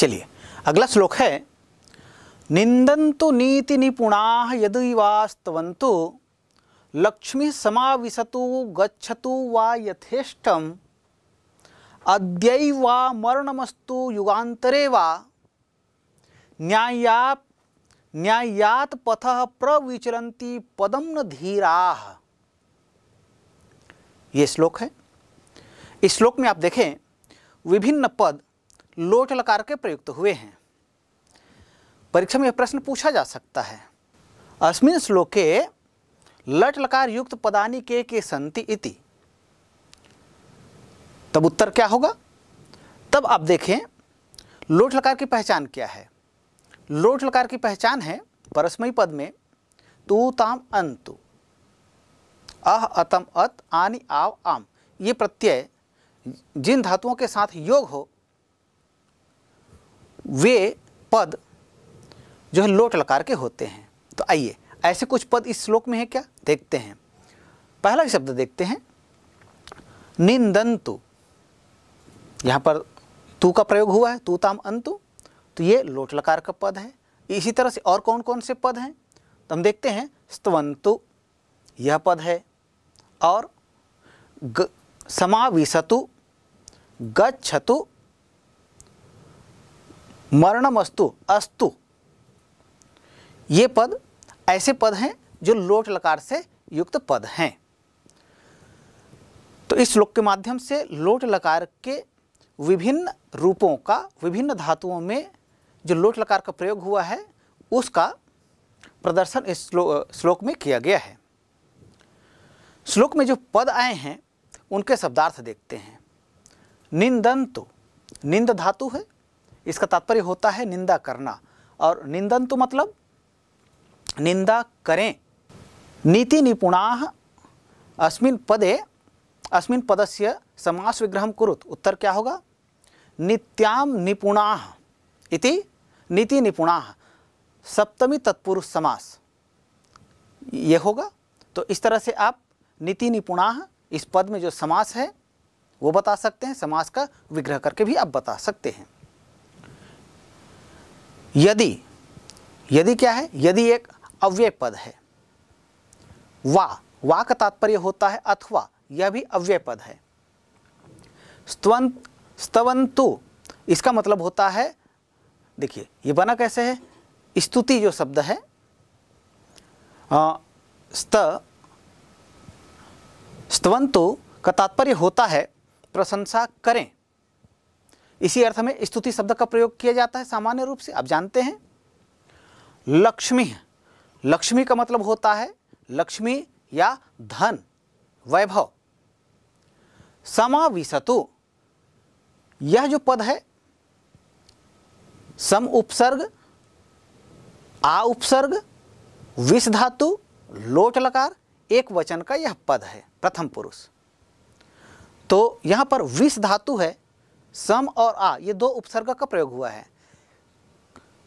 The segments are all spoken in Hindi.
चलिए अगला श्लोक है निंदंतु नीति निपुणा यदि वास्तवंतु लक्ष्मी समाविशतु गच्छतु वा यथेष्टम अद्य वा मरणमस्तु युगांतरे वा न्याया न्यायात पथ प्रविचरती पदम न धीरा ये श्लोक है इस श्लोक में आप देखें विभिन्न पद लोट लकार के प्रयुक्त हुए हैं परीक्षा में यह प्रश्न पूछा जा सकता है अस्मिन श्लोके लट लकार युक्त पदानी के के संति इति तब उत्तर क्या होगा तब आप देखें लोट लकार की पहचान क्या है लोट लकार की पहचान है परस्मयी पद में तू ताम अंतु अह अतम अत आनी आव आम ये प्रत्यय जिन धातुओं के साथ योग हो वे पद जो है लोट लकार के होते हैं तो आइए ऐसे कुछ पद इस श्लोक में है क्या देखते हैं पहला शब्द देखते हैं निंदंतु यहाँ पर तू का प्रयोग हुआ है तू ताम अंतु तो ये लोट लकार का पद है इसी तरह से और कौन कौन से पद हैं तो हम देखते हैं स्तवंतु यह पद है और ग, समाविशतु गच्छतु मरणम अस्तु अस्तु ये पद ऐसे पद हैं जो लोट लकार से युक्त पद हैं तो इस श्लोक के माध्यम से लोट लकार के विभिन्न रूपों का विभिन्न धातुओं में जो लोट लकार का प्रयोग हुआ है उसका प्रदर्शन इस श्लोक में किया गया है श्लोक में जो पद आए हैं उनके शब्दार्थ देखते हैं निंदंतु निंद धातु है इसका तात्पर्य होता है निंदा करना और निंदन तो मतलब निंदा करें नीति निपुणा अस्मिन पदे अस्मिन पदस्य समास विग्रह कुरुत उत्तर क्या होगा नित्याम निपुणा इति नीति निपुणा सप्तमी तत्पुरुष समास ये होगा तो इस तरह से आप नीति निपुणा इस पद में जो समास है वो बता सकते हैं समास का विग्रह करके भी आप बता सकते हैं यदि यदि क्या है यदि एक अव्यय पद है वा वा का तात्पर्य होता है अथवा यह भी अव्यय पद है स्तवन स्तवंतु इसका मतलब होता है देखिए ये बना कैसे है स्तुति जो शब्द है आ, स्त स्तवंतु का तात्पर्य होता है प्रशंसा करें इसी अर्थ में स्तुति शब्द का प्रयोग किया जाता है सामान्य रूप से आप जानते हैं लक्ष्मी लक्ष्मी का मतलब होता है लक्ष्मी या धन वैभव समाविशतु यह जो पद है सम उपसर्ग आ उपसर्ग विष धातु लोट लकार एक वचन का यह पद है प्रथम पुरुष तो यहां पर विष धातु है सम और आ ये दो उपसर्ग का प्रयोग हुआ है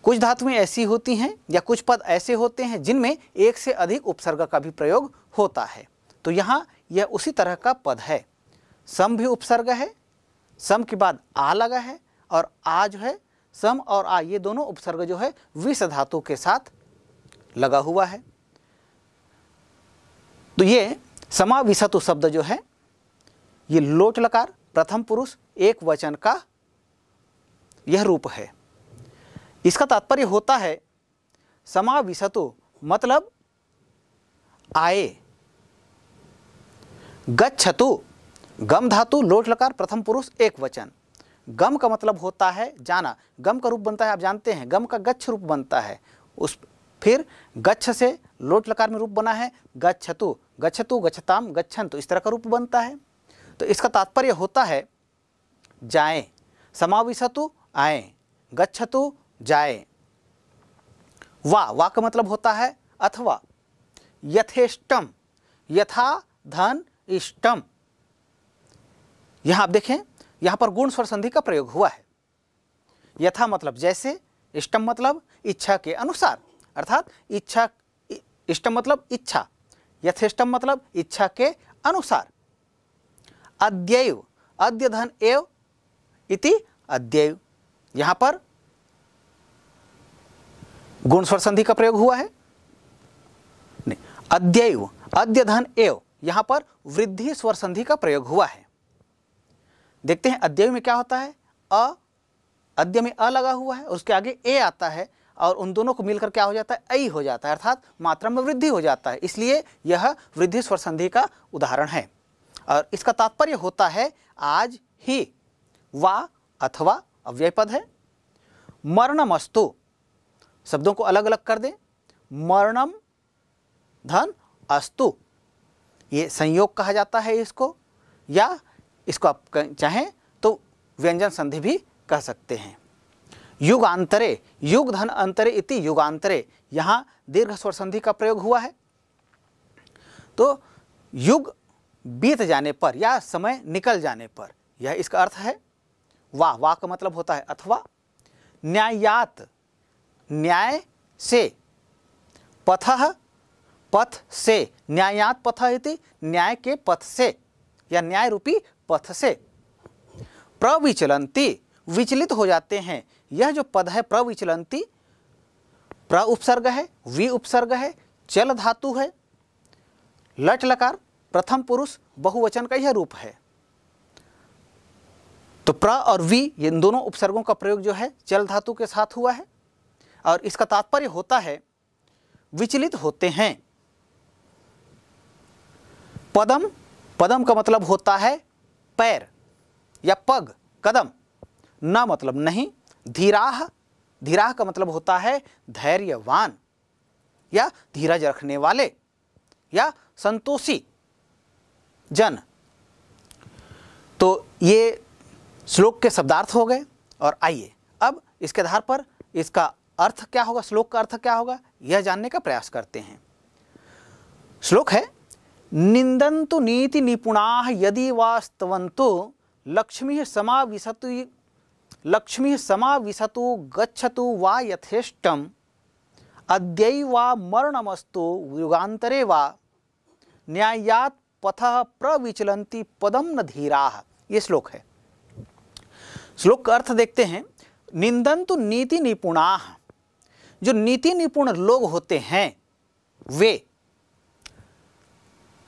कुछ धातुएं ऐसी होती हैं या कुछ पद ऐसे होते हैं जिनमें एक से अधिक उपसर्ग का भी प्रयोग होता है तो यहाँ यह उसी तरह का पद है सम भी उपसर्ग है सम के बाद आ लगा है और आ जो है सम और आ ये दोनों उपसर्ग जो है विष धातु के साथ लगा हुआ है तो ये समाविषतु शब्द जो है ये लोट लकार प्रथम पुरुष एक वचन का यह रूप है इसका तात्पर्य होता है समाविशतु मतलब आए गच्छतु गम धातु लोट लकार प्रथम पुरुष एक वचन गम का मतलब होता है जाना गम का रूप बनता है आप जानते हैं गम का गच्छ रूप बनता है उस फिर गच्छ से लोट लकार में रूप बना है गच्छतु गच्छतु गच्छताम गच्छन तो इस तरह का रूप बनता है तो इसका तात्पर्य होता है जाए समाविशतु आए गच्छतु जाए वा वा का मतलब होता है अथवा यथेष्टम यथा धन इष्टम यहां आप देखें यहां पर गुण स्वर संधि का प्रयोग हुआ है यथा मतलब जैसे इष्टम मतलब इच्छा के अनुसार अर्थात इच्छा इष्टम मतलब इच्छा यथेष्टम मतलब इच्छा के अनुसार अद्यव अद्य धन एवं इति अध्यय यहाँ पर गुण स्वर संधि का प्रयोग हुआ है नहीं अध्यय अध्यधन एव यहां पर वृद्धि स्वर संधि का प्रयोग हुआ है देखते हैं अध्यय में क्या होता है अ अध्यय में अ लगा हुआ है उसके आगे ए आता है और उन दोनों को मिलकर क्या हो जाता है ऐ हो जाता है अर्थात मात्रा में वृद्धि हो जाता है इसलिए यह वृद्धि स्वर संधि का उदाहरण है और इसका तात्पर्य होता है आज ही वा अथवा अव्यय पद है मरणमस्तु शब्दों को अलग अलग कर दें मरणम धन अस्तु ये संयोग कहा जाता है इसको या इसको आप चाहें तो व्यंजन संधि भी कह सकते हैं युगांतरे युग धन अंतरे इति युगांतरे यहाँ दीर्घ स्वर संधि का प्रयोग हुआ है तो युग बीत जाने पर या समय निकल जाने पर यह इसका अर्थ है वाह वाह का मतलब होता है अथवा न्यायात न्याय से पथ पथ से न्यायात पथ इति न्याय के पथ से या न्याय रूपी पथ से प्रविचलंती विचलित हो जाते हैं यह जो पद है प्रविचलंती प्र उपसर्ग है वि उपसर्ग है चल धातु है लट लकार प्रथम पुरुष बहुवचन का यह रूप है तो प्र और वी ये इन दोनों उपसर्गों का प्रयोग जो है जल धातु के साथ हुआ है और इसका तात्पर्य होता है विचलित होते हैं पदम पदम का मतलब होता है पैर या पग कदम न मतलब नहीं धीराह धीराह का मतलब होता है धैर्यवान या धीरज रखने वाले या संतोषी जन तो ये श्लोक के शब्दार्थ हो गए और आइए अब इसके आधार पर इसका अर्थ क्या होगा श्लोक का अर्थ क्या होगा यह जानने का प्रयास करते हैं श्लोक है निंदंतु नीति निपुणा यदि वास्तवंतु लक्ष्मी समाविशतु लक्ष्मी समाविशतु गच्छतु वा यथेष्टम अद्य वा मरणमस्तु युगांतरे वा न्यायात पथ प्रविचलंती पदम न धीरा ये श्लोक है श्लोक का अर्थ देखते हैं निंदन तो नीति निपुणा जो नीति निपुण लोग होते हैं वे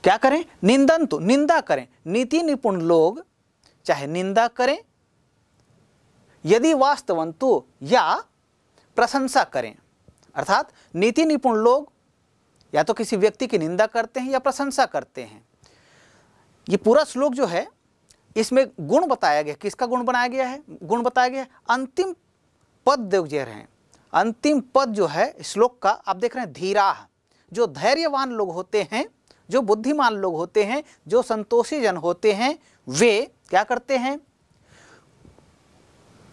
क्या करें निंदन तो निंदा करें नीति निपुण लोग चाहे निंदा करें यदि वास्तवंतु या प्रशंसा करें अर्थात नीति निपुण लोग या तो किसी व्यक्ति की निंदा करते हैं या प्रशंसा करते हैं ये पूरा श्लोक जो है इसमें गुण बताया गया किसका गुण बनाया गया है गुण बताया गया अंतिम पद देवजेर हैं अंतिम पद जो है श्लोक का आप देख रहे हैं धीरा जो धैर्यवान लोग होते हैं जो बुद्धिमान लोग होते हैं जो संतोषी जन होते हैं वे क्या करते हैं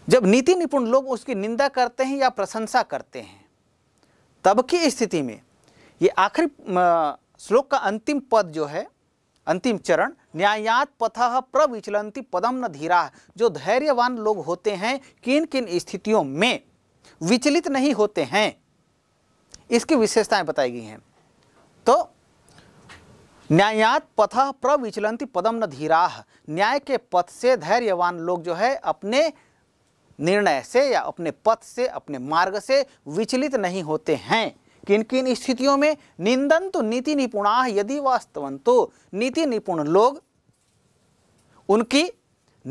जब नीति निपुण लोग उसकी निंदा करते हैं या प्रशंसा करते हैं तब की स्थिति में ये आखिरी श्लोक का अंतिम पद जो है अंतिम चरण न्यायात पथः प्रविचलंती पदम न धीरा जो धैर्यवान लोग होते हैं किन किन स्थितियों में विचलित नहीं होते हैं इसकी विशेषताएं बताई गई हैं तो न्यायात पथ प्रविचलंती पदम न धीरा न्याय के पथ से धैर्यवान लोग जो है अपने निर्णय से या अपने पथ से अपने मार्ग से विचलित नहीं होते हैं किन किन स्थितियों में निंदन तो नीति निपुणा यदि वास्तवन तो नीति निपुण लोग उनकी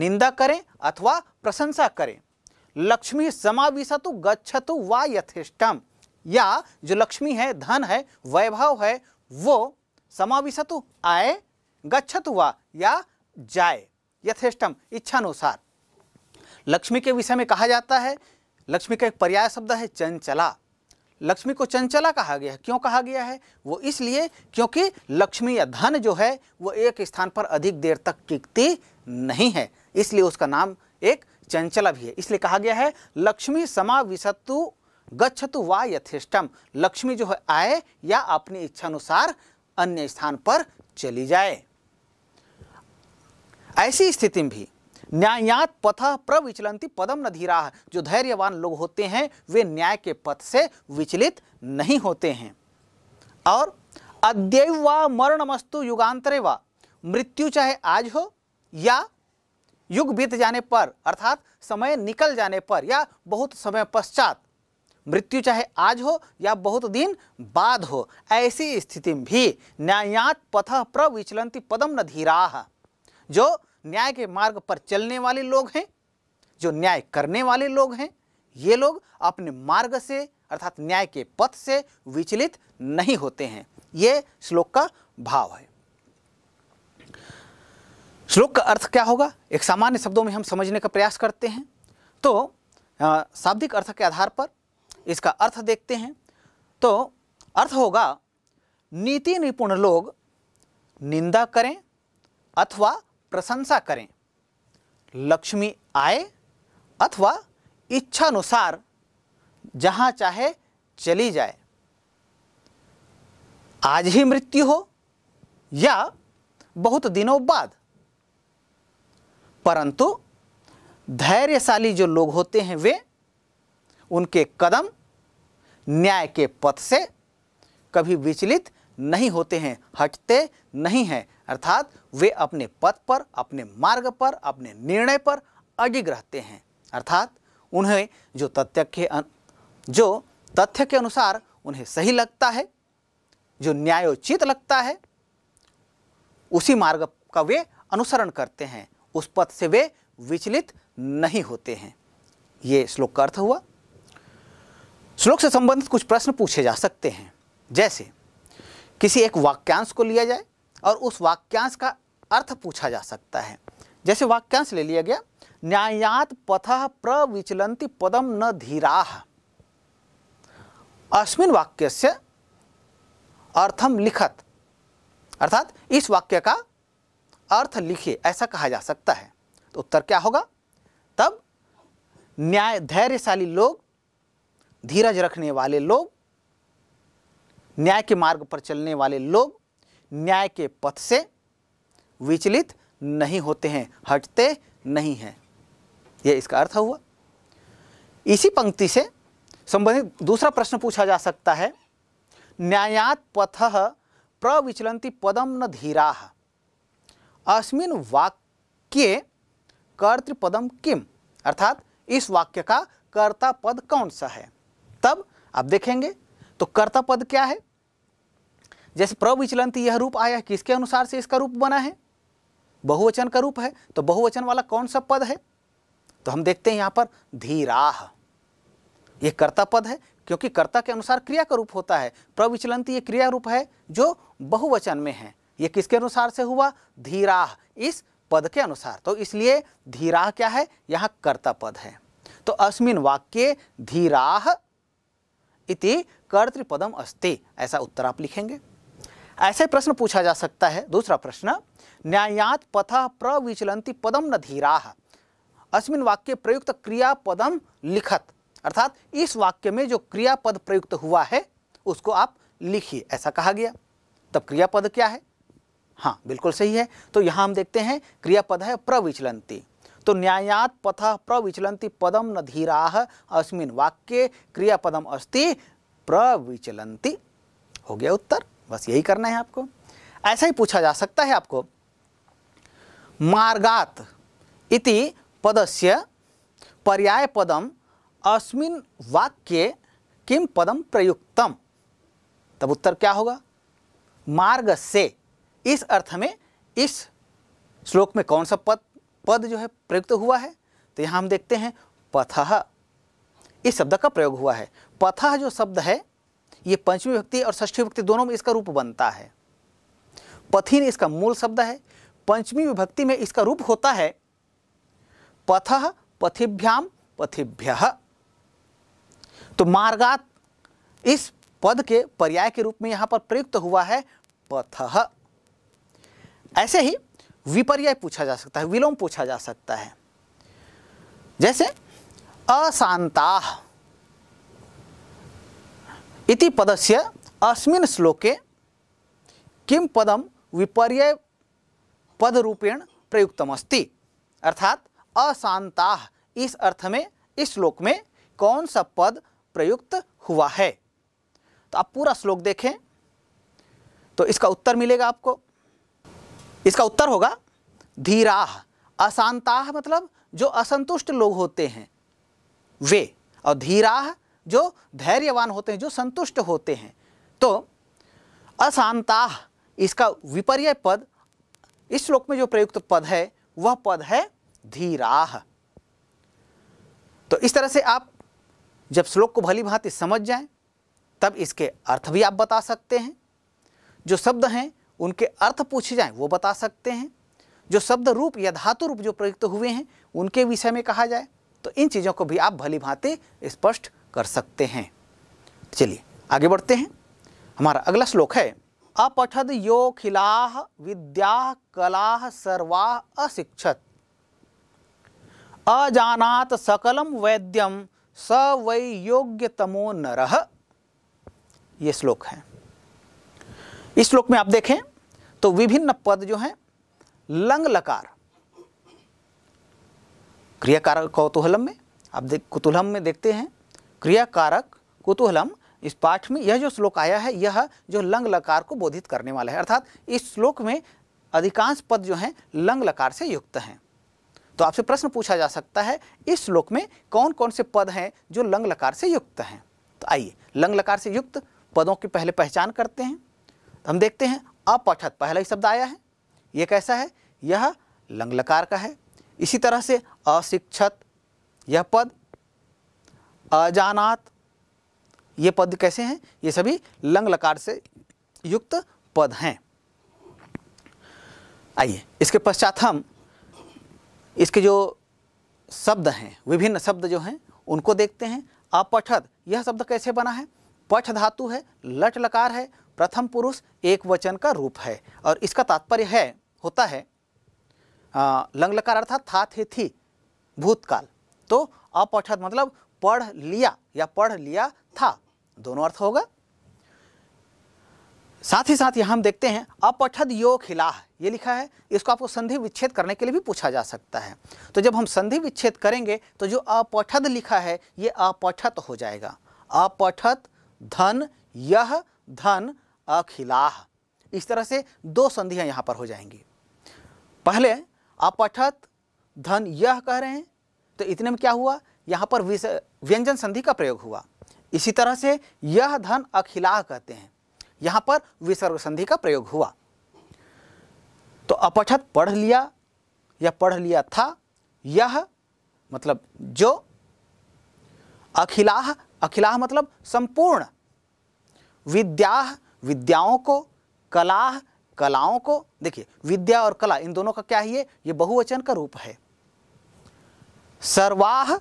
निंदा करें अथवा प्रशंसा करें लक्ष्मी समाविशतु तो गच्छतु व यथेष्टम या जो लक्ष्मी है धन है वैभव है वो समाविशतु तो आए गच्छतु वा या जाए यथेष्टम इच्छानुसार लक्ष्मी के विषय में कहा जाता है लक्ष्मी का एक पर्याय शब्द है चंचला लक्ष्मी को चंचला कहा गया है क्यों कहा गया है वो इसलिए क्योंकि लक्ष्मी या धन जो है वो एक स्थान पर अधिक देर तक टिकती नहीं है इसलिए उसका नाम एक चंचला भी है इसलिए कहा गया है लक्ष्मी समाविशतु गच्छतु वा यथेष्टम लक्ष्मी जो है आए या अपनी इच्छा अनुसार अन्य स्थान पर चली जाए ऐसी स्थिति में भी न्यायात पथ प्रविचलंती पदम न धीरा जो धैर्यवान लोग होते हैं वे न्याय के पथ से विचलित नहीं होते हैं और अद्यव व मरणमस्तु युगांतरे व मृत्यु चाहे आज हो या युग बीत जाने पर अर्थात समय निकल जाने पर या बहुत समय पश्चात मृत्यु चाहे आज हो या बहुत दिन बाद हो ऐसी स्थिति में भी न्यायात पथ प्रविचलंती पदम न धीरा जो न्याय के मार्ग पर चलने वाले लोग हैं जो न्याय करने वाले लोग हैं ये लोग अपने मार्ग से अर्थात न्याय के पथ से विचलित नहीं होते हैं ये श्लोक का भाव है श्लोक का अर्थ क्या होगा एक सामान्य शब्दों में हम समझने का प्रयास करते हैं तो शाब्दिक अर्थ के आधार पर इसका अर्थ देखते हैं तो अर्थ होगा नीति निपुण लोग निंदा करें अथवा प्रशंसा करें लक्ष्मी आए अथवा इच्छानुसार जहां चाहे चली जाए आज ही मृत्यु हो या बहुत दिनों बाद परंतु धैर्यशाली जो लोग होते हैं वे उनके कदम न्याय के पथ से कभी विचलित नहीं होते हैं हटते नहीं हैं अर्थात वे अपने पथ पर अपने मार्ग पर अपने निर्णय पर अडिग रहते हैं अर्थात उन्हें जो तथ्य के जो तथ्य के अनुसार उन्हें सही लगता है जो न्यायोचित लगता है उसी मार्ग का वे अनुसरण करते हैं उस पथ से वे विचलित नहीं होते हैं ये श्लोक का अर्थ हुआ श्लोक से संबंधित कुछ प्रश्न पूछे जा सकते हैं जैसे किसी एक वाक्यांश को लिया जाए और उस वाक्यांश का अर्थ पूछा जा सकता है जैसे वाक्यांश ले लिया गया न्यायात पथ प्रविचलती पदम न धीरा अस्मिन वाक्य से अर्थम लिखत अर्थात इस वाक्य का अर्थ लिखे ऐसा कहा जा सकता है तो उत्तर क्या होगा तब न्याय धैर्यशाली लोग धीरज रखने वाले लोग न्याय के मार्ग पर चलने वाले लोग न्याय के पथ से विचलित नहीं होते हैं हटते नहीं हैं यह इसका अर्थ हुआ इसी पंक्ति से संबंधित दूसरा प्रश्न पूछा जा सकता है न्यायात पथ प्रविचलती पदम न धीरा अस्मिन वाक्य कर्तृपदम किम अर्थात इस वाक्य का कर्ता पद कौन सा है तब आप देखेंगे तो कर्ता पद क्या है जैसे प्रविचलन यह रूप आया किसके अनुसार से इसका रूप बना है बहुवचन का रूप है तो बहुवचन वाला कौन सा पद है तो हम देखते हैं यहाँ पर धीराह ये कर्ता पद है क्योंकि कर्ता के अनुसार क्रिया का रूप होता है प्रविचलंत ये क्रिया रूप है जो बहुवचन में है ये किसके अनुसार से हुआ धीराह इस पद के अनुसार तो इसलिए धीराह क्या है यहाँ कर्ता पद है तो अस्मिन वाक्य धीराह इति कर्तृपदम अस्ति ऐसा उत्तर आप लिखेंगे ऐसे प्रश्न पूछा जा सकता है दूसरा प्रश्न न्यायात पथ प्रविचलंती पदम न धीरा अस्मिन वाक्य प्रयुक्त क्रियापदम लिखत अर्थात इस वाक्य में जो क्रियापद प्रयुक्त हुआ है उसको आप लिखिए ऐसा कहा गया तब क्रियापद क्या है हाँ बिल्कुल सही है तो यहाँ हम देखते हैं क्रियापद है प्रविचलंती तो न्यायात पथ प्रविचलंती पदम न धीरा अस्मिन वाक्य क्रियापदम अस्ति प्रविचलंती हो गया उत्तर बस यही करना है आपको ऐसा ही पूछा जा सकता है आपको मार्गात इति पदस्य पर्याय पदम अस्मिन वाक्य किम पदम प्रयुक्तम तब उत्तर क्या होगा मार्ग से इस अर्थ में इस श्लोक में कौन सा पद पद जो है प्रयुक्त हुआ है तो यहाँ हम देखते हैं पथह इस शब्द का प्रयोग हुआ है पथह जो शब्द है ये पंचमी व्यक्ति और षष्ठी व्यक्ति दोनों में इसका रूप बनता है पथिन इसका मूल शब्द है पंचमी विभक्ति में इसका रूप होता है पथ पथिभ्याम पथिभ्य तो मार्गात इस पद के पर्याय के रूप में यहां पर प्रयुक्त हुआ है पथ ऐसे ही विपर्याय पूछा जा सकता है विलोम पूछा जा सकता है जैसे अशांता इति पदस्य अस्मिन् श्लोके किं पदम विपर्य रूपेण प्रयुक्तमस्ति अर्थात अशांता इस अर्थ में इस श्लोक में कौन सा पद प्रयुक्त हुआ है तो आप पूरा श्लोक देखें तो इसका उत्तर मिलेगा आपको इसका उत्तर होगा धीरा अशांता मतलब जो असंतुष्ट लोग होते हैं वे और धीरा जो धैर्यवान होते हैं जो संतुष्ट होते हैं तो अशांता इसका विपर्य पद इस श्लोक में जो प्रयुक्त पद है वह पद है धीराह तो इस तरह से आप जब श्लोक को भली भांति समझ जाएं तब इसके अर्थ भी आप बता सकते हैं जो शब्द हैं उनके अर्थ पूछे जाएं वो बता सकते हैं जो शब्द रूप या धातु रूप जो प्रयुक्त हुए हैं उनके विषय में कहा जाए तो इन चीज़ों को भी आप भली भांति स्पष्ट कर सकते हैं चलिए आगे बढ़ते हैं हमारा अगला श्लोक है अपठद यो खिलाह विद्या कलाह सर्वा अशिक्षत अजानात सकलम वैद्यम स वै योग्यतमो नरह ये श्लोक है इस श्लोक में आप देखें तो विभिन्न पद जो हैं लंग लकार क्रियाकार कौतूहलम में आप देख कुतूहलम में देखते हैं क्रियाकारक कुतूहलम इस पाठ में यह जो श्लोक आया है यह जो लंग लकार को बोधित करने वाला है अर्थात इस श्लोक में अधिकांश पद जो हैं लंग लकार से युक्त हैं तो आपसे प्रश्न पूछा जा सकता है इस श्लोक में कौन कौन से पद हैं जो लंग लकार से युक्त हैं तो आइए लंग लकार से युक्त पदों की पहले पहचान करते हैं तो हम देखते हैं अपठत पहला ही शब्द आया है यह कैसा है यह लंग लकार का है इसी तरह से अशिक्षत यह पद अजानात ये पद कैसे हैं ये सभी लंग लकार से युक्त पद हैं आइए इसके पश्चात हम इसके जो शब्द हैं विभिन्न शब्द जो हैं उनको देखते हैं अपठद यह शब्द कैसे बना है पठ धातु है लट लकार है प्रथम पुरुष एक वचन का रूप है और इसका तात्पर्य है होता है लंग लकार अर्थात था थे थी भूतकाल तो अपठद मतलब पढ़ लिया या पढ़ लिया था दोनों अर्थ होगा साथ ही साथ यहां हम देखते हैं अपठद यो खिलाह ये लिखा है इसको आपको संधि विच्छेद करने के लिए भी पूछा जा सकता है तो जब हम संधि विच्छेद करेंगे तो जो अपठद लिखा है ये अपठत हो जाएगा अपठत धन यह धन अखिलाह इस तरह से दो संधियां यहां पर हो जाएंगी पहले अपठत धन यह कह रहे हैं तो इतने में क्या हुआ यहाँ पर व्यंजन संधि का प्रयोग हुआ इसी तरह से यह धन अखिला कहते हैं यहाँ पर विसर्ग संधि का प्रयोग हुआ तो अपठत पढ़ लिया या पढ़ लिया था यह मतलब जो अखिलाह अखिलाह मतलब संपूर्ण विद्याह विद्याओं को कलाह कलाओं को देखिए विद्या और कला इन दोनों का क्या है ये बहुवचन का रूप है सर्वाह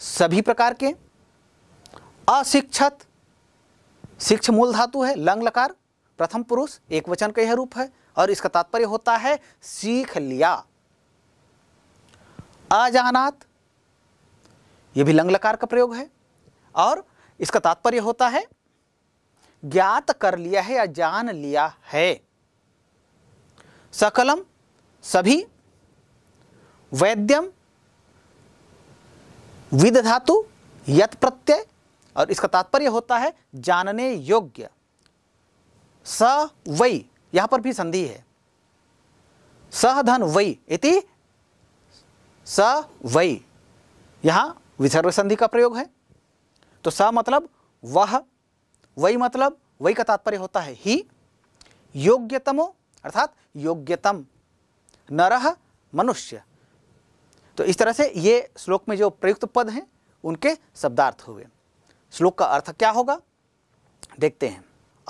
सभी प्रकार के अशिक्षत शिक्ष मूल धातु है लंग लकार प्रथम पुरुष एक वचन का यह रूप है और इसका तात्पर्य होता है सीख लिया अजानात यह भी लंग लकार का प्रयोग है और इसका तात्पर्य होता है ज्ञात कर लिया है या जान लिया है सकलम सभी वैद्यम विध धातु यत प्रत्यय और इसका तात्पर्य होता है जानने योग्य स वई यहां पर भी संधि है सह धन वई इति स वै यहां विसर्ग संधि का प्रयोग है तो स मतलब वह वही मतलब वही का तात्पर्य होता है ही योग्यतमो अर्थात योग्यतम नरह मनुष्य तो इस तरह से ये श्लोक में जो प्रयुक्त पद हैं उनके शब्दार्थ हुए श्लोक का अर्थ क्या होगा देखते हैं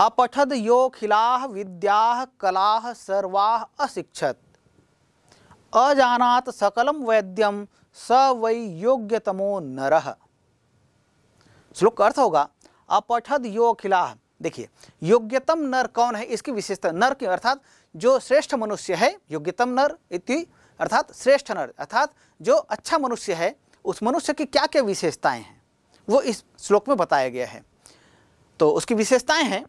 अपठद यो खिला विद्या कला सर्वाह अशिक्षत अजानात सकलम वैद्यम स वै योग्यतमो नर श्लोक का अर्थ होगा अपठद यो खिला देखिए योग्यतम नर कौन है इसकी विशेषता नर की अर्थात जो श्रेष्ठ मनुष्य है योग्यतम नर इति अर्थात श्रेष्ठ नर अर्थात जो अच्छा मनुष्य है उस मनुष्य की क्या क्या विशेषताएं हैं वो इस श्लोक में बताया गया है तो उसकी विशेषताएं हैं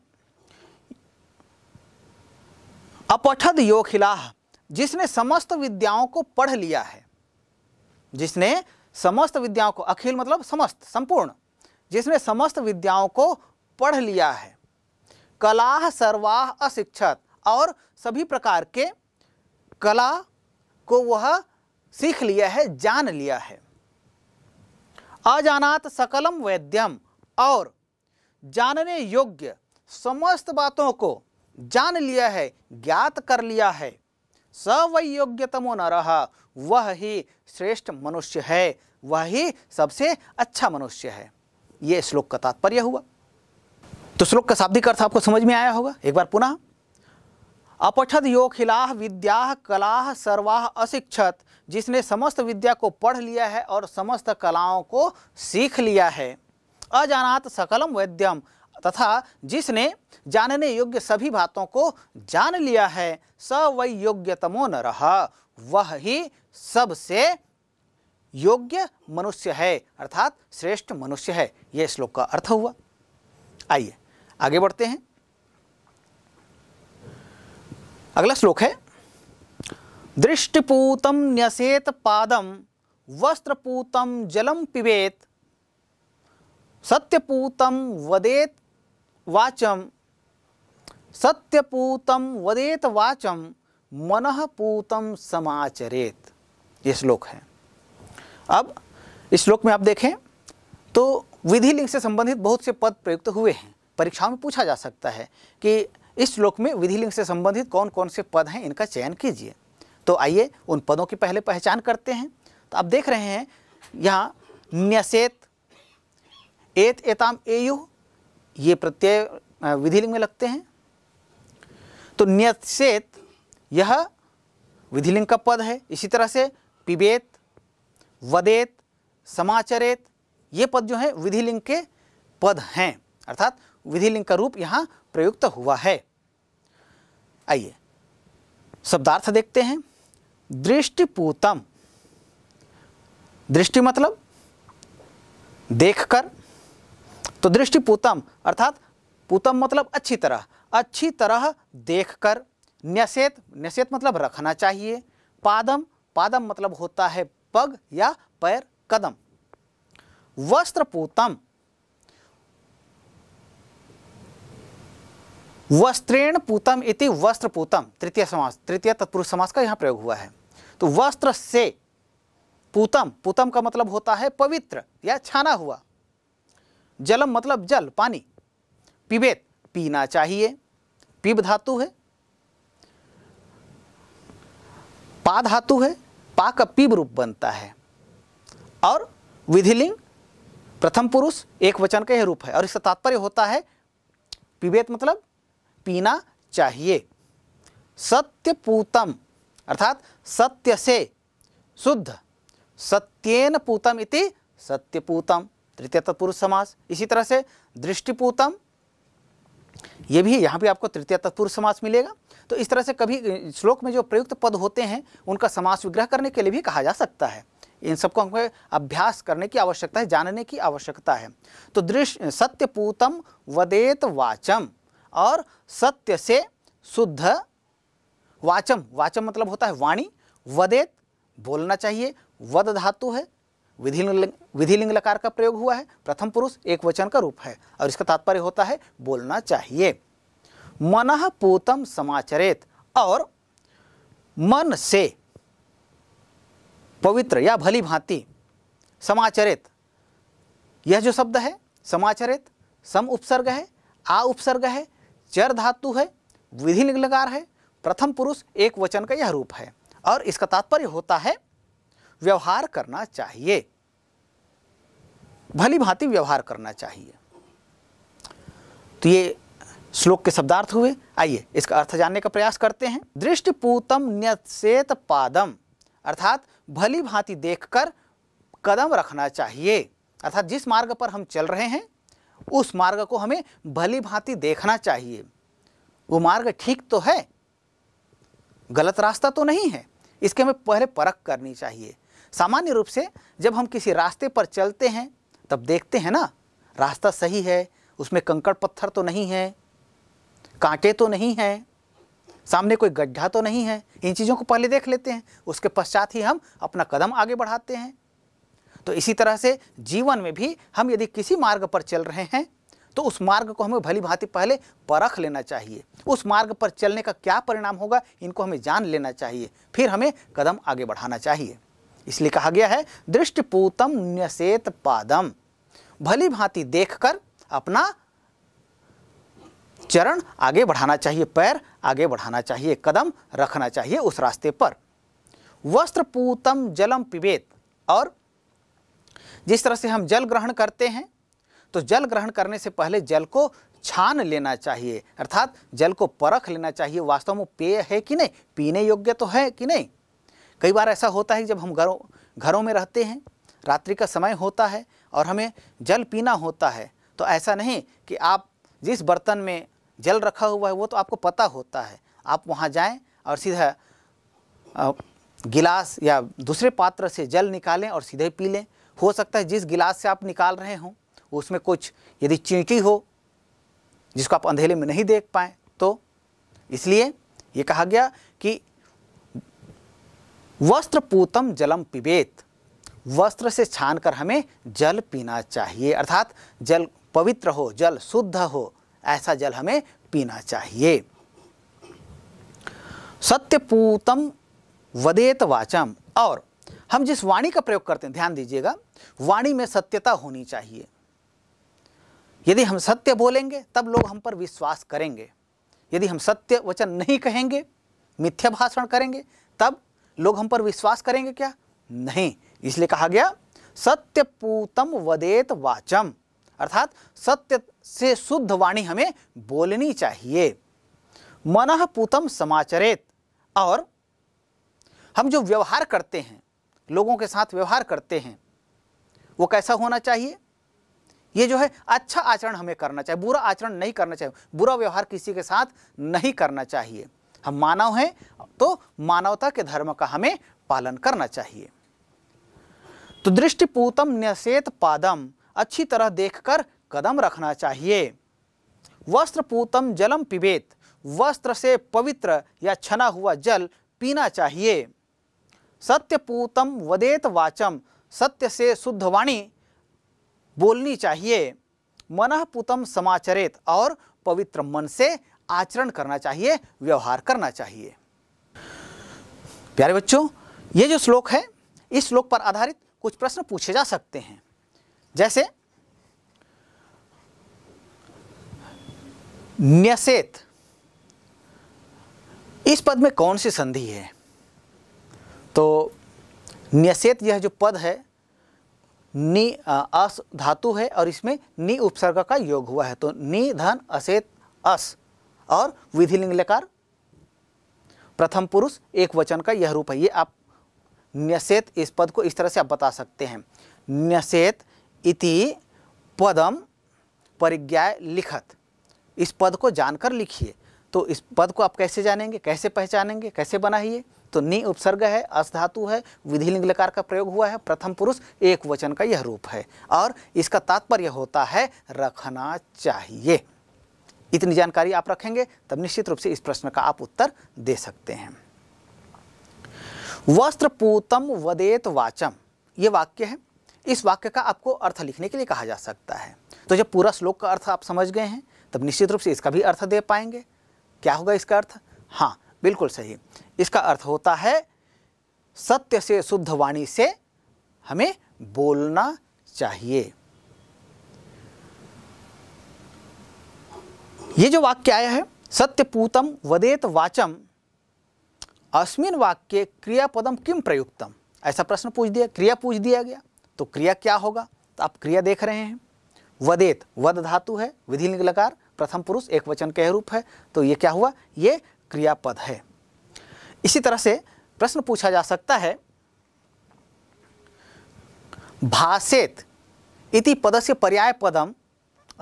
अपठद योखिलाह जिसने समस्त विद्याओं को पढ़ लिया है जिसने समस्त विद्याओं को अखिल मतलब समस्त संपूर्ण जिसने समस्त विद्याओं को पढ़ लिया है कलाह सर्वाह अशिक्षत और सभी प्रकार के कला को वह सीख लिया है जान लिया है अजानात सकलम वैद्यम और जानने योग्य समस्त बातों को जान लिया है ज्ञात कर लिया है स वही योग्यतमो न रहा वह ही श्रेष्ठ मनुष्य है वह ही सबसे अच्छा मनुष्य है यह श्लोक का तात्पर्य हुआ तो श्लोक का शाब्दिक अर्थ आपको समझ में आया होगा एक बार पुनः अपठद यो विद्या कला सर्वाह अशिक्षत जिसने समस्त विद्या को पढ़ लिया है और समस्त कलाओं को सीख लिया है अजानात सकलम वैद्यम तथा जिसने जानने योग्य सभी बातों को जान लिया है स वै योग्यतमो न रहा वह ही सबसे योग्य मनुष्य है अर्थात श्रेष्ठ मनुष्य है यह श्लोक का अर्थ हुआ आइए आगे बढ़ते हैं अगला श्लोक है दृष्टिपूतम न्यसेत पादम वस्त्रपूतम जलम पिबेत सत्यपूतम वदेत वाचम सत्यपूतम वदेत वाचम मनपूतम पूतम समाचरेत ये श्लोक है अब इस श्लोक में आप देखें तो विधि लिंग से संबंधित बहुत से पद प्रयुक्त हुए हैं परीक्षाओं में पूछा जा सकता है कि इस श्लोक में विधिलिंग से संबंधित कौन कौन से पद हैं इनका चयन कीजिए तो आइए उन पदों की पहले पहचान करते हैं तो आप देख रहे हैं यहाँ न्यसेत एत एताम एयु ये प्रत्यय विधिलिंग में लगते हैं तो न्यसेत यह विधिलिंग का पद है इसी तरह से पिबेत वदेत समाचरेत ये पद जो है विधिलिंग के पद हैं अर्थात विधिलिंग का रूप यहाँ प्रयुक्त हुआ है आइए शब्दार्थ देखते हैं दृष्टिपूतम दृष्टि मतलब देखकर तो दृष्टिपूतम अर्थात पूतम मतलब अच्छी तरह अच्छी तरह देखकर न्यसेत न्यसेत मतलब रखना चाहिए पादम पादम मतलब होता है पग या पैर कदम वस्त्र पूतम वस्त्रेण पूतम इति वस्त्र पूतम तृतीय समास तृतीय तत्पुरुष समास का यहाँ प्रयोग हुआ है तो वस्त्र से पूतम पूतम का मतलब होता है पवित्र या छाना हुआ जलम मतलब जल पानी पिबेत पीना चाहिए पिब धातु है पा धातु है पा का पीब रूप बनता है और विधिलिंग प्रथम पुरुष एक वचन का यह रूप है और इसका तात्पर्य होता है पिबेत मतलब पीना चाहिए सत्यपूतम अर्थात सत्य से शुद्ध सत्येन पूतम इति सत्यपूतम तृतीय तत्पुरुष समास इसी तरह से दृष्टिपूतम ये भी यहाँ भी आपको तृतीय तत्पुरुष समास मिलेगा तो इस तरह से कभी श्लोक में जो प्रयुक्त पद होते हैं उनका समास विग्रह करने के लिए भी कहा जा सकता है इन सबको हमें अभ्यास करने की आवश्यकता है जानने की आवश्यकता है तो दृश्य सत्यपूतम वदेत वाचम और सत्य से शुद्ध वाचम वाचम मतलब होता है वाणी वदेत बोलना चाहिए वद धातु है विधि विधिलिंग लिंग लकार का प्रयोग हुआ है प्रथम पुरुष एक वचन का रूप है और इसका तात्पर्य होता है बोलना चाहिए मन पूतम समाचरेत और मन से पवित्र या भली भांति समाचरित यह जो शब्द है समाचरित सम उपसर्ग है आ उपसर्ग है चर धातु है विधि लकार है प्रथम पुरुष एक वचन का यह रूप है और इसका तात्पर्य होता है व्यवहार करना चाहिए भली भांति व्यवहार करना चाहिए तो ये श्लोक के शब्दार्थ हुए आइए इसका अर्थ जानने का प्रयास करते हैं दृष्टिपूतम न्यसेत पादम अर्थात भली भांति देखकर कदम रखना चाहिए अर्थात जिस मार्ग पर हम चल रहे हैं उस मार्ग को हमें भली भांति देखना चाहिए वो मार्ग ठीक तो है गलत रास्ता तो नहीं है इसके हमें पहले परख करनी चाहिए सामान्य रूप से जब हम किसी रास्ते पर चलते हैं तब देखते हैं ना रास्ता सही है उसमें कंकड़ पत्थर तो नहीं है कांटे तो नहीं हैं सामने कोई गड्ढा तो नहीं है इन चीज़ों को पहले देख लेते हैं उसके पश्चात ही हम अपना कदम आगे बढ़ाते हैं तो इसी तरह से जीवन में भी हम यदि किसी मार्ग पर चल रहे हैं तो उस मार्ग को हमें भली भांति पहले परख लेना चाहिए उस मार्ग पर चलने का क्या परिणाम होगा इनको हमें जान लेना चाहिए फिर हमें कदम आगे बढ़ाना चाहिए इसलिए कहा गया है दृष्टिपूतम न्यसेत पादम भली भांति कर अपना चरण आगे बढ़ाना चाहिए पैर आगे बढ़ाना चाहिए कदम रखना चाहिए उस रास्ते पर वस्त्र पूतम जलम पिबेत और जिस तरह से हम जल ग्रहण करते हैं तो जल ग्रहण करने से पहले जल को छान लेना चाहिए अर्थात जल को परख लेना चाहिए वास्तव में पेय है कि नहीं पीने योग्य तो है कि नहीं कई बार ऐसा होता है जब हम घरों घरों में रहते हैं रात्रि का समय होता है और हमें जल पीना होता है तो ऐसा नहीं कि आप जिस बर्तन में जल रखा हुआ है वो तो आपको पता होता है आप वहाँ जाएँ और सीधा गिलास या दूसरे पात्र से जल निकालें और सीधे पी लें हो सकता है जिस गिलास से आप निकाल रहे हों उसमें कुछ यदि चींटी हो जिसको आप अंधेरे में नहीं देख पाए तो इसलिए ये कहा गया कि वस्त्र पूतम जलम पिबेत वस्त्र से छान कर हमें जल पीना चाहिए अर्थात जल पवित्र हो जल शुद्ध हो ऐसा जल हमें पीना चाहिए सत्यपूतम वदेत वाचम और हम जिस वाणी का प्रयोग करते हैं ध्यान दीजिएगा वाणी में सत्यता होनी चाहिए यदि हम सत्य बोलेंगे तब लोग हम पर विश्वास करेंगे यदि हम सत्य वचन नहीं कहेंगे मिथ्या भाषण करेंगे तब लोग हम पर विश्वास करेंगे क्या नहीं इसलिए कहा गया सत्य पूतम वदेत वाचम अर्थात सत्य से शुद्ध वाणी हमें बोलनी चाहिए मन पूतम समाचरेत और हम जो व्यवहार करते हैं लोगों के साथ व्यवहार करते हैं वो कैसा होना चाहिए ये जो है अच्छा आचरण हमें करना चाहिए बुरा आचरण नहीं करना चाहिए बुरा व्यवहार किसी के साथ नहीं करना चाहिए हम मानव हैं तो मानवता के धर्म का हमें पालन करना चाहिए तो दृष्टिपूतम न्यसेत पादम अच्छी तरह देखकर कदम रखना चाहिए वस्त्र पूतम जलम पिबेत वस्त्र से पवित्र या छना हुआ जल पीना चाहिए सत्यपूतम वदेत वाचम सत्य से शुद्धवाणी बोलनी चाहिए मन पुतम समाचरेत और पवित्र मन से आचरण करना चाहिए व्यवहार करना चाहिए प्यारे बच्चों ये जो श्लोक है इस श्लोक पर आधारित कुछ प्रश्न पूछे जा सकते हैं जैसे न्यसेत इस पद में कौन सी संधि है तो न्यसेत यह जो पद है नि अस धातु है और इसमें नि उपसर्ग का योग हुआ है तो नि धन असेत अस और विधि लिंगलकार प्रथम पुरुष एक वचन का यह रूप है ये आप न्यसेत इस पद को इस तरह से आप बता सकते हैं न्यसेत इति पदम परिज्ञाय लिखत इस पद को जानकर लिखिए तो इस पद को आप कैसे जानेंगे कैसे पहचानेंगे कैसे बना है तो नि उपसर्ग है असधातु है विधि लिंग लकार का प्रयोग हुआ है प्रथम पुरुष एक वचन का यह रूप है और इसका तात्पर्य होता है रखना चाहिए इतनी जानकारी आप रखेंगे तब निश्चित रूप से इस प्रश्न का आप उत्तर दे सकते हैं वस्त्र पूतम वदेत वाचम ये वाक्य है इस वाक्य का आपको अर्थ लिखने के लिए कहा जा सकता है तो जब पूरा श्लोक का अर्थ आप समझ गए हैं तब निश्चित रूप से इसका भी अर्थ दे पाएंगे क्या होगा इसका अर्थ हाँ बिल्कुल सही इसका अर्थ होता है सत्य से शुद्ध वाणी से हमें बोलना चाहिए ये जो वाक्य आया है सत्यपूतम वदेत वाचम अस्मिन वाक्य क्रियापदम किम प्रयुक्तम ऐसा प्रश्न पूछ दिया क्रिया पूछ दिया गया तो क्रिया क्या होगा तो आप क्रिया देख रहे हैं वदेत वद धातु है विधि लकार प्रथम पुरुष एक वचन के रूप है तो ये क्या हुआ ये क्रियापद है इसी तरह से प्रश्न पूछा जा सकता है भाषेत इति पद से पर्याय पदम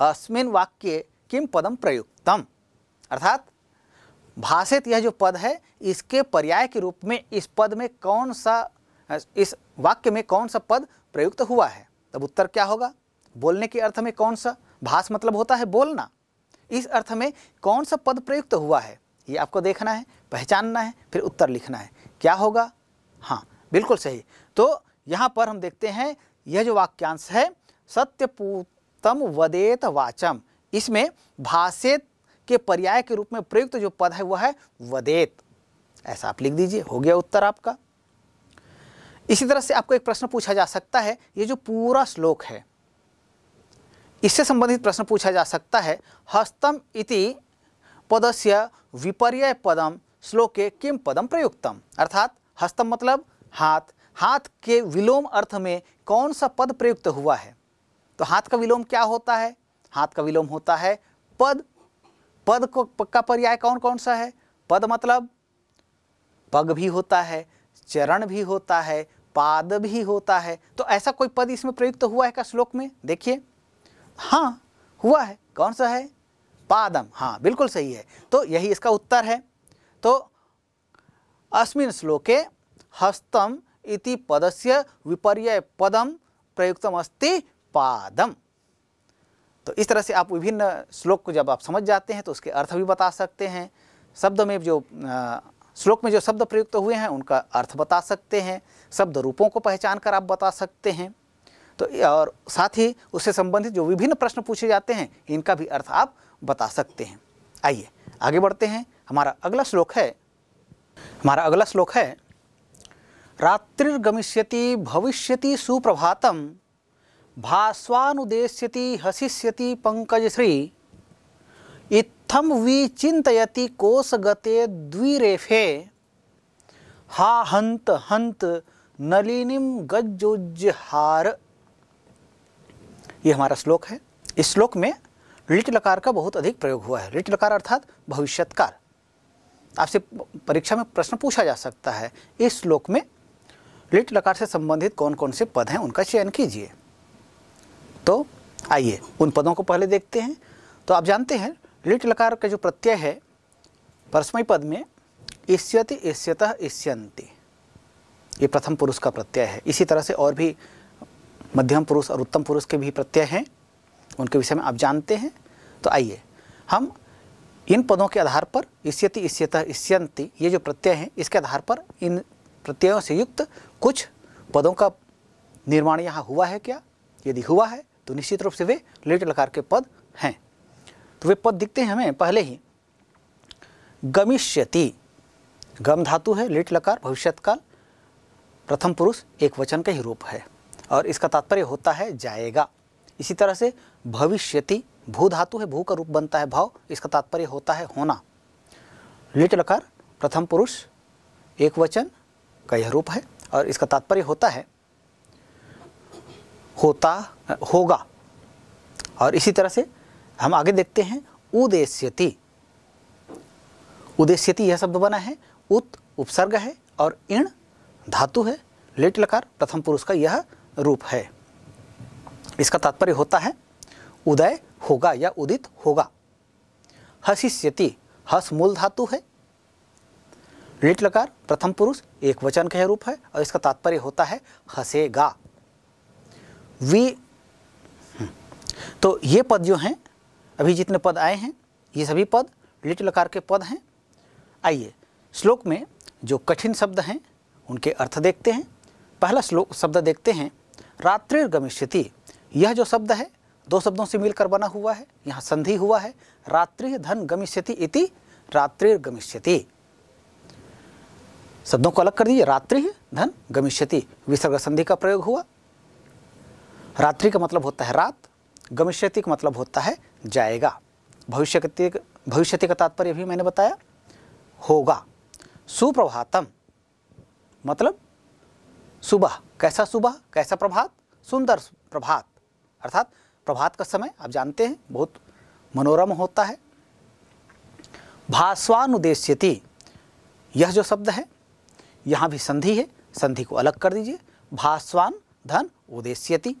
अस्मिन वाक्य किम पदम प्रयुक्तम अर्थात भाषित यह जो पद है इसके पर्याय के रूप में इस पद में कौन सा इस वाक्य में कौन सा पद प्रयुक्त हुआ है तब उत्तर क्या होगा बोलने के अर्थ में कौन सा भाष मतलब होता है बोलना इस अर्थ में कौन सा पद प्रयुक्त हुआ है ये आपको देखना है पहचानना है फिर उत्तर लिखना है क्या होगा हाँ बिल्कुल सही तो यहाँ पर हम देखते हैं यह जो वाक्यांश है सत्यपूतम वदेत वाचम इसमें भाषेत के पर्याय के रूप में प्रयुक्त जो पद है वह है वदेत ऐसा आप लिख दीजिए हो गया उत्तर आपका इसी तरह से आपको एक प्रश्न पूछा जा सकता है ये जो पूरा श्लोक है इससे संबंधित प्रश्न पूछा जा सकता है हस्तम इति पदस्य विपर्य पदम श्लोके किम पदम प्रयुक्तम अर्थात हस्तम मतलब हाथ हाथ के विलोम अर्थ में कौन सा पद प्रयुक्त हुआ है तो हाथ का विलोम क्या होता है हाथ का विलोम होता है पद पद को का पर्याय कौन कौन सा है पद मतलब पग भी होता है चरण भी होता है पाद भी होता है तो ऐसा कोई पद इसमें प्रयुक्त हुआ है का श्लोक में देखिए हाँ हुआ है कौन सा है पादम हाँ बिल्कुल सही है तो यही इसका उत्तर है तो अस्मिन श्लोके हस्तम इति पदस्य विपर्य पदम प्रयुक्तम अस्ति पादम तो इस तरह से आप विभिन्न श्लोक को जब आप समझ जाते हैं तो उसके अर्थ भी बता सकते हैं शब्द में जो श्लोक में जो शब्द प्रयुक्त हुए हैं उनका अर्थ बता सकते हैं शब्द रूपों को पहचान कर आप बता सकते हैं तो और साथ ही उससे संबंधित जो विभिन्न प्रश्न पूछे जाते हैं इनका भी अर्थ आप बता सकते हैं आइए आगे बढ़ते हैं हमारा अगला श्लोक है हमारा अगला श्लोक है रात्रिर्गमिष्यति भविष्यति सुप्रभातम भास्वानुदेश्यति हसिष्यति पंकजश्री इत्थम विचिंतयति कोशगते द्विरेफे हा हंत हंत नलिनीम गज्जोज्जहार ये हमारा श्लोक है इस श्लोक में लिट लकार का बहुत अधिक प्रयोग हुआ है लिट लकार अर्थात भविष्यतकार आपसे परीक्षा में प्रश्न पूछा जा सकता है इस श्लोक में लिट लकार से संबंधित कौन कौन से पद हैं उनका चयन कीजिए तो आइए उन पदों को पहले देखते हैं तो आप जानते हैं लिट लकार का जो प्रत्यय है परस्मय पद में इष्यति इष्यतः इष्यंति ये प्रथम पुरुष का प्रत्यय है इसी तरह से और भी मध्यम पुरुष और उत्तम पुरुष के भी प्रत्यय हैं उनके विषय में आप जानते हैं तो आइए हम इन पदों के आधार पर इस्यति इस्यत इस्यंति ये जो प्रत्यय हैं इसके आधार पर इन प्रत्ययों से युक्त कुछ पदों का निर्माण यहाँ हुआ है क्या यदि हुआ है तो निश्चित रूप से वे लेट लकार के पद हैं तो वे पद दिखते हैं हमें पहले ही गमिष्यति गम धातु है लेट लकार भविष्यत काल प्रथम पुरुष एक वचन का ही रूप है और इसका तात्पर्य होता है जाएगा इसी तरह से भविष्यति भू धातु है भू का रूप बनता है भाव इसका तात्पर्य होता है होना लिट लकार प्रथम पुरुष एक वचन का यह रूप है और इसका तात्पर्य होता है होता होगा और इसी तरह से हम आगे देखते हैं उदेश्यति उदेश्यति यह शब्द बना है उत उपसर्ग है और इण धातु है लिट लकार प्रथम पुरुष का यह रूप है इसका तात्पर्य होता है उदय होगा या उदित होगा हसिष्यति हस मूल धातु है लिट लकार प्रथम पुरुष एक वचन का रूप है और इसका तात्पर्य होता है हसेगा वी हम्म, तो ये पद जो हैं अभी जितने पद आए हैं ये सभी पद लिट लकार के पद हैं आइए श्लोक में जो कठिन शब्द हैं उनके अर्थ देखते हैं पहला श्लोक शब्द देखते हैं रात्रि गमिष्यति यह जो शब्द है दो शब्दों से मिलकर बना हुआ है यहाँ संधि हुआ है रात्रि धन गमिष्यति इति रात्रि गमिष्यति शब्दों को अलग कर दीजिए रात्रि धन गमिष्यति विसर्ग संधि का प्रयोग हुआ रात्रि का मतलब होता है रात गमिष्यति का मतलब होता है जाएगा भविष्य भविष्यति का तात्पर्य भी मैंने बताया होगा सुप्रभातम मतलब सुबह कैसा सुबह कैसा प्रभात सुंदर प्रभात अर्थात प्रभात का समय आप जानते हैं बहुत मनोरम होता है भास्वानुदेश्यति यह जो शब्द है यहाँ भी संधि है संधि को अलग कर दीजिए भास्वान धन उदेश्यति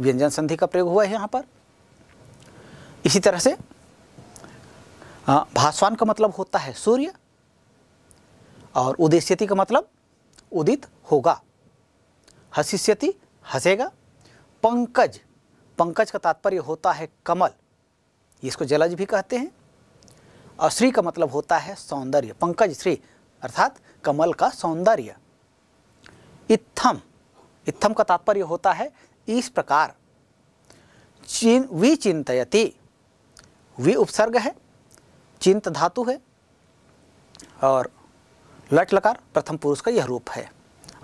व्यंजन संधि का प्रयोग हुआ है यहाँ पर इसी तरह से भास्वान का मतलब होता है सूर्य और उदेश्यति का मतलब उदित होगा हसीष्यति हंसेगा पंकज पंकज का तात्पर्य होता है कमल इसको जलज भी कहते हैं और श्री का मतलब होता है सौंदर्य पंकज श्री अर्थात कमल का सौंदर्य इत्थम इत्थम का तात्पर्य होता है इस प्रकार चिन चिंतयति वि उपसर्ग है चिंत धातु है और लट लकार प्रथम पुरुष का यह रूप है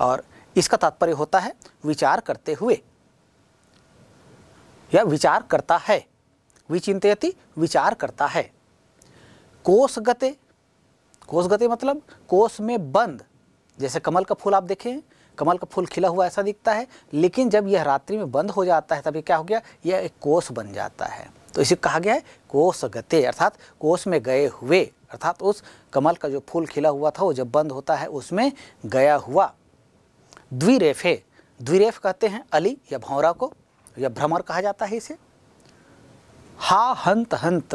और इसका तात्पर्य होता है विचार करते हुए या विचार करता है विचिंत विचार करता है गते कोष गते मतलब कोष में बंद जैसे कमल का फूल आप देखें कमल का फूल खिला हुआ ऐसा दिखता है लेकिन जब यह रात्रि में बंद हो जाता है तभी क्या हो गया यह एक कोष बन जाता है तो इसे कहा गया है कोष गते अर्थात कोष में गए हुए अर्थात उस कमल का जो फूल खिला हुआ था वो जब बंद होता है उसमें गया हुआ द्विरेफे द्विरेफ कहते हैं अली या भौरा को या भ्रमर कहा जाता है इसे हा हंत हंत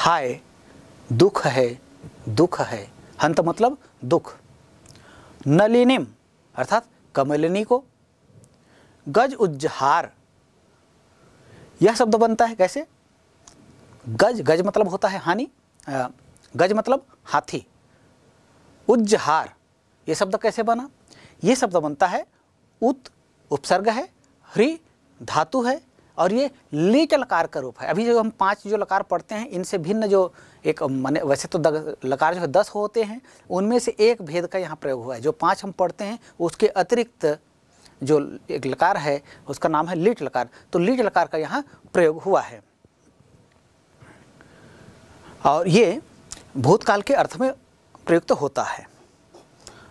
हाय दुख है दुख है हंत मतलब दुख नलिनिम अर्थात कमलिनी को गज उज्जहार यह शब्द बनता है कैसे गज गज मतलब होता है हानि गज मतलब हाथी उज्जहार यह शब्द कैसे बना ये शब्द बनता है उत उपसर्ग है ह्री धातु है और ये ली के लकार का रूप है अभी जो हम पांच जो लकार पढ़ते हैं इनसे भिन्न जो एक माने वैसे तो दग, लकार जो है दस होते हैं उनमें से एक भेद का यहाँ प्रयोग हुआ है जो पांच हम पढ़ते हैं उसके अतिरिक्त जो एक लकार है उसका नाम है लीट लकार तो लीट लकार का यहाँ प्रयोग हुआ है और ये भूतकाल के अर्थ में प्रयुक्त तो होता है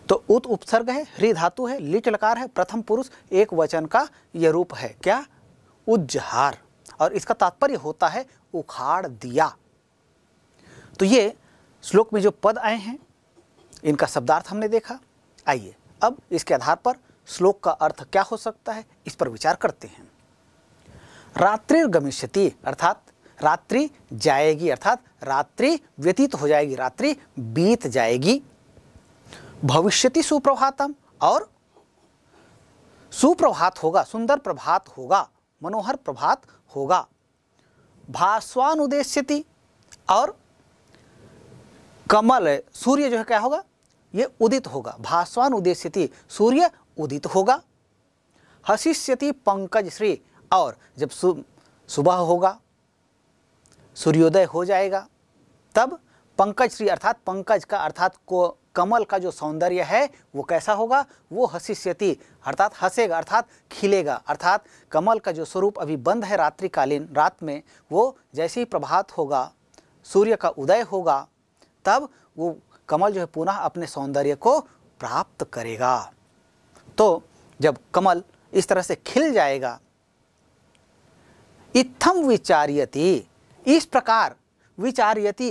तो उत उपसर्ग है ह्री धातु है लिट लकार है प्रथम पुरुष एक वचन का यह रूप है क्या उज्जहार और इसका तात्पर्य होता है उखाड़ दिया तो ये श्लोक में जो पद आए हैं इनका शब्दार्थ हमने देखा आइए अब इसके आधार पर श्लोक का अर्थ क्या हो सकता है इस पर विचार करते हैं रात्रि गमिष्यति अर्थात रात्रि जाएगी अर्थात रात्रि व्यतीत हो जाएगी रात्रि बीत जाएगी भविष्यति सुप्रभातम और सुप्रभात होगा सुंदर प्रभात होगा मनोहर प्रभात होगा भास्वान उदेश्यति और कमल सूर्य जो है क्या होगा ये उदित होगा भास्वान उदेश्यति सूर्य उदित होगा हसीष्यति पंकज श्री और जब सु, सुबह होगा सूर्योदय हो जाएगा तब पंकज श्री अर्थात पंकज का अर्थात को कमल का जो सौंदर्य है वो कैसा होगा वो हसीष्यति अर्थात हंसेगा अर्थात खिलेगा अर्थात कमल का जो स्वरूप अभी बंद है रात्रिकालीन रात में वो जैसे ही प्रभात होगा सूर्य का उदय होगा तब वो कमल जो है पुनः अपने सौंदर्य को प्राप्त करेगा तो जब कमल इस तरह से खिल जाएगा इत्थम विचार्यति इस प्रकार विचार्यति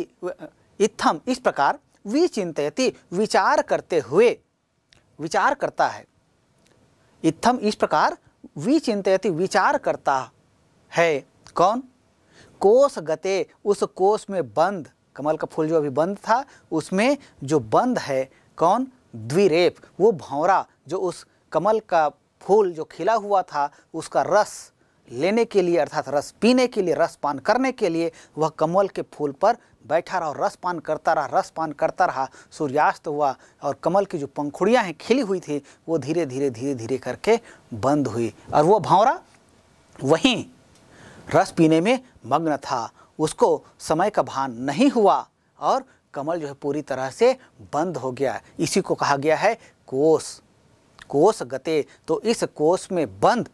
इत्थम इस प्रकार विचिंतयति विचार करते हुए विचार करता है इत्थम इस प्रकार विचिंतयति विचार करता है कौन कोष गते उस कोष में बंद कमल का फूल जो अभी बंद था उसमें जो बंद है कौन द्विरेप वो भौरा जो उस कमल का फूल जो खिला हुआ था उसका रस लेने के लिए अर्थात रस पीने के लिए रस पान करने के लिए वह कमल के फूल पर बैठा रहा और रस पान करता रहा रस पान करता रहा सूर्यास्त हुआ और कमल की जो पंखुड़ियाँ हैं खिली हुई थी वो धीरे धीरे धीरे धीरे करके बंद हुई और वो भावरा वहीं रस पीने में मग्न था उसको समय का भान नहीं हुआ और कमल जो है पूरी तरह से बंद हो गया इसी को कहा गया है कोष कोष गते तो इस कोष में बंद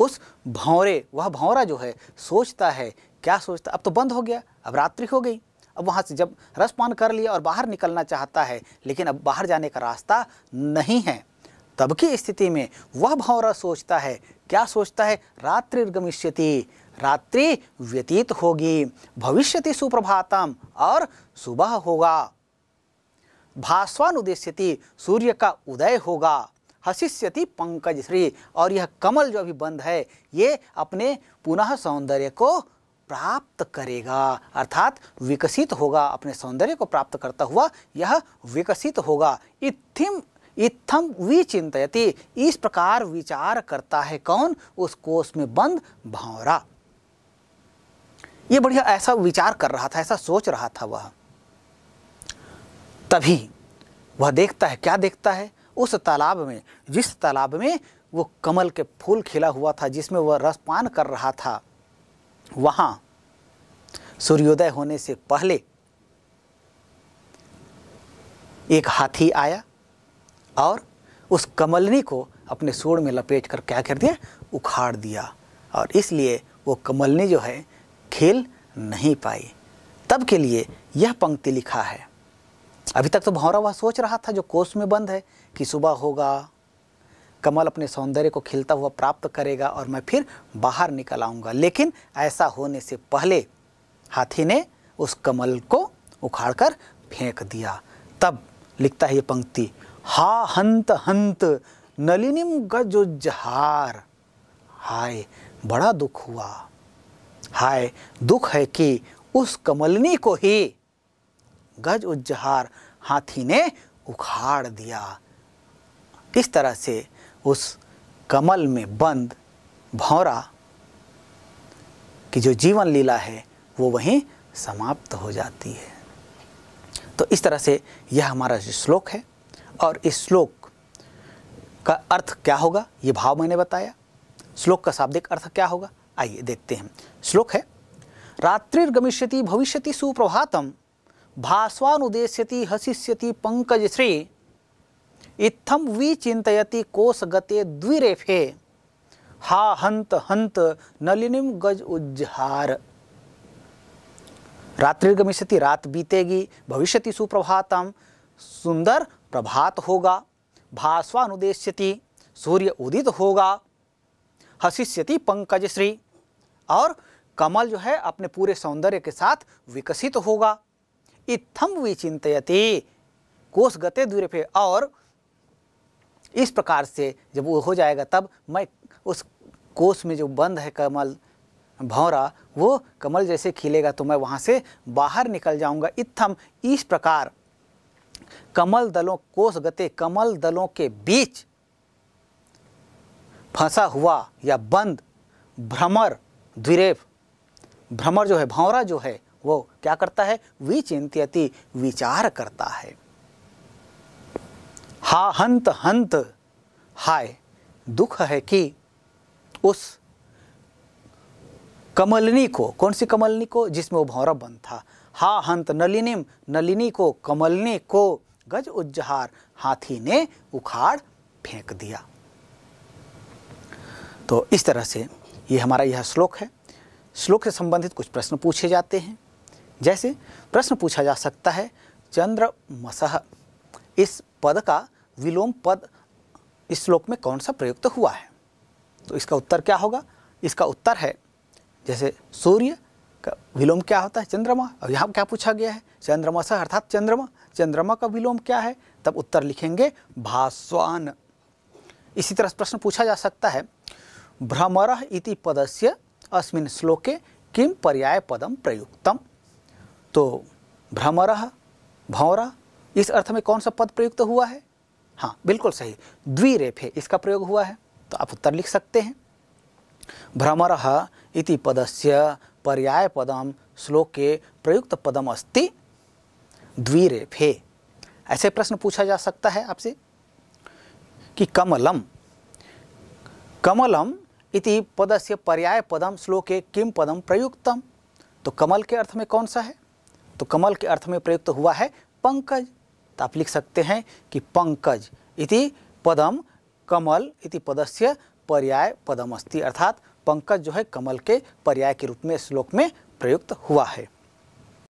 उस भौरे वह भौरा जो है सोचता है क्या सोचता अब तो बंद हो गया अब रात्रि हो गई अब वहाँ से जब रसपान कर लिया और बाहर निकलना चाहता है लेकिन अब बाहर जाने का रास्ता नहीं है तब की स्थिति में वह भौरा सोचता है क्या सोचता है रात्रि गमिष्यति रात्रि व्यतीत होगी भविष्यति सुप्रभातम और सुबह होगा भास्वान उदेश्यति सूर्य का उदय होगा हसिष्यति पंकज श्री और यह कमल जो अभी बंद है ये अपने पुनः सौंदर्य को प्राप्त करेगा अर्थात विकसित होगा अपने सौंदर्य को प्राप्त करता हुआ यह विकसित होगा इथिम इत्थम विचिंतयति इस प्रकार विचार करता है कौन उस कोष में बंद भावरा ये बढ़िया ऐसा विचार कर रहा था ऐसा सोच रहा था वह तभी वह देखता है क्या देखता है उस तालाब में जिस तालाब में वो कमल के फूल खिला हुआ था जिसमें वह रस पान कर रहा था वहाँ सूर्योदय होने से पहले एक हाथी आया और उस कमलनी को अपने सूर में लपेट कर क्या कर दिया उखाड़ दिया और इसलिए वो कमलनी जो है खेल नहीं पाई तब के लिए यह पंक्ति लिखा है अभी तक तो भौरा वह सोच रहा था जो कोष में बंद है कि सुबह होगा कमल अपने सौंदर्य को खिलता हुआ प्राप्त करेगा और मैं फिर बाहर निकल आऊँगा लेकिन ऐसा होने से पहले हाथी ने उस कमल को उखाड़कर फेंक दिया तब लिखता है ये पंक्ति हा हंत हंत नलिनिम गजुजहार हाय बड़ा दुख हुआ हाय दुख है कि उस कमलनी को ही गज उज्जहार हाथी ने उखाड़ दिया इस तरह से उस कमल में बंद भौरा की जो जीवन लीला है वो वहीं समाप्त हो जाती है तो इस तरह से यह हमारा श्लोक है और इस श्लोक का अर्थ क्या होगा ये भाव मैंने बताया श्लोक का शाब्दिक अर्थ क्या होगा आइए देखते हैं श्लोक है रात्रिर्गमिष्यति भविष्यति सुप्रभातम भास्वानुदेश्यति हसिष्यति पंकज श्री इत्थम चिंतयती कोश गते द्विरेफे हा हंत हंत नलिनिम गज उज्जहार रात्रिर्गमिष्यति रात बीतेगी भविष्यति सुप्रभातम सुंदर प्रभात होगा भास्वानुदेश्यति सूर्य उदित होगा हसिष्यति पंकज श्री और कमल जो है अपने पूरे सौंदर्य के साथ विकसित होगा इत्थम विचिंतयति कोश गते द्विरेफे और इस प्रकार से जब वो हो जाएगा तब मैं उस कोष में जो बंद है कमल भौरा वो कमल जैसे खिलेगा तो मैं वहाँ से बाहर निकल जाऊँगा इत्थम इस प्रकार कमल दलों कोष गते कमल दलों के बीच फंसा हुआ या बंद भ्रमर द्विरेव भ्रमर जो है भौरा जो है वो क्या करता है विचिंत्यति विचार करता है हा हंत हंत हाय दुख है कि उस कमलनी को कौन सी कमलनी को जिसमें वो भौरव बन था हा हंत नलिनीम नलिनी को कमलनी को गज उज्जहार हाथी ने उखाड़ फेंक दिया तो इस तरह से ये हमारा यह श्लोक है श्लोक से संबंधित कुछ प्रश्न पूछे जाते हैं जैसे प्रश्न पूछा जा सकता है चंद्र मसह इस पद का विलोम पद इस श्लोक में कौन सा प्रयुक्त हुआ है तो इसका उत्तर क्या होगा इसका उत्तर है जैसे सूर्य का विलोम क्या होता है चंद्रमा और यहाँ क्या पूछा गया है चंद्रमा से अर्थात चंद्रमा चंद्रमा का विलोम क्या है तब उत्तर लिखेंगे भास्वान इसी तरह प्रश्न पूछा जा सकता है भ्रमर इति पदस्य अस्मिन श्लोके किम पर्याय पदम प्रयुक्तम तो भ्रमर भौरा इस अर्थ में कौन सा पद प्रयुक्त हुआ है हाँ बिल्कुल सही द्विरेफे इसका प्रयोग हुआ है तो आप उत्तर लिख सकते हैं भ्रमर इति पदस्य पर्याय पदम श्लोके प्रयुक्त पदम अस्ति द्विरेफे ऐसे प्रश्न पूछा जा सकता है आपसे कि कमलम कमलम इति पदस्य पर्याय पदम श्लोके किम पदम प्रयुक्तम तो कमल के अर्थ में कौन सा है तो कमल के अर्थ में प्रयुक्त हुआ है पंकज तो आप लिख सकते हैं कि पंकज इति पदम कमल इति पदस्य पर्याय पदम अस्थि अर्थात पंकज जो है कमल के पर्याय के रूप में श्लोक में प्रयुक्त हुआ है